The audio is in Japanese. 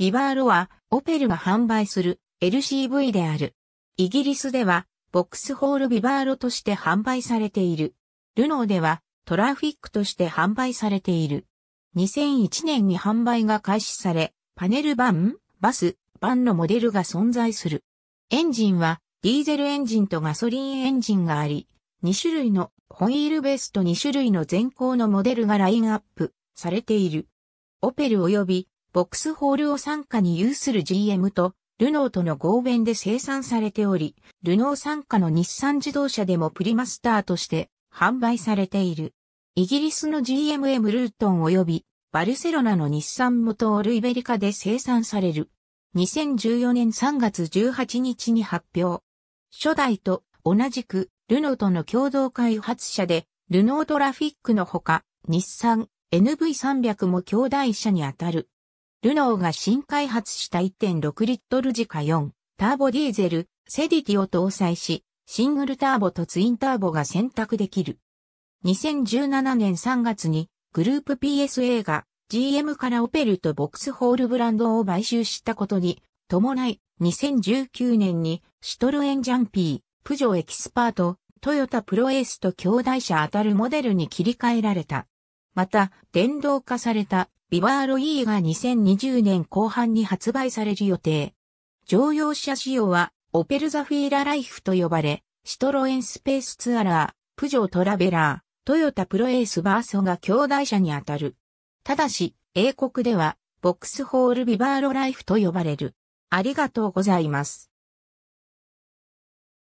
ビバーロは、オペルが販売する LCV である。イギリスでは、ボックスホールビバーロとして販売されている。ルノーでは、トラフィックとして販売されている。2001年に販売が開始され、パネル版、バス、版のモデルが存在する。エンジンは、ディーゼルエンジンとガソリンエンジンがあり、2種類のホイールベースと2種類の前高のモデルがラインアップされている。オペル及びボックスホールを傘下に有する GM と、ルノーとの合弁で生産されており、ルノー傘下の日産自動車でもプリマスターとして販売されている。イギリスの GMM ルートン及びバルセロナの日産元トルイベリカで生産される。2014年3月18日に発表。初代と同じくルノーとの共同開発者で、ルノートラフィックのほか、日産 NV300 も兄弟車にあたる。ルノーが新開発した1.6リットル自家4ターボディーゼルセディティを搭載し、シングルターボとツインターボが選択できる。2017年3月にグループ PSA が GM からオペルとボックスホールブランドを買収したことに伴い2019年にシトルエンジャンピー、プジョエキスパート、トヨタプロエースと兄弟車当たるモデルに切り替えられた。また、電動化されたビバーロ E が2020年後半に発売される予定。乗用車仕様は、オペルザフィーラライフと呼ばれ、シトロエンスペースツアラー、プジョートラベラー、トヨタプロエースバーソが兄弟車にあたる。ただし、英国では、ボックスホールビバーロライフと呼ばれる。ありがとうございます。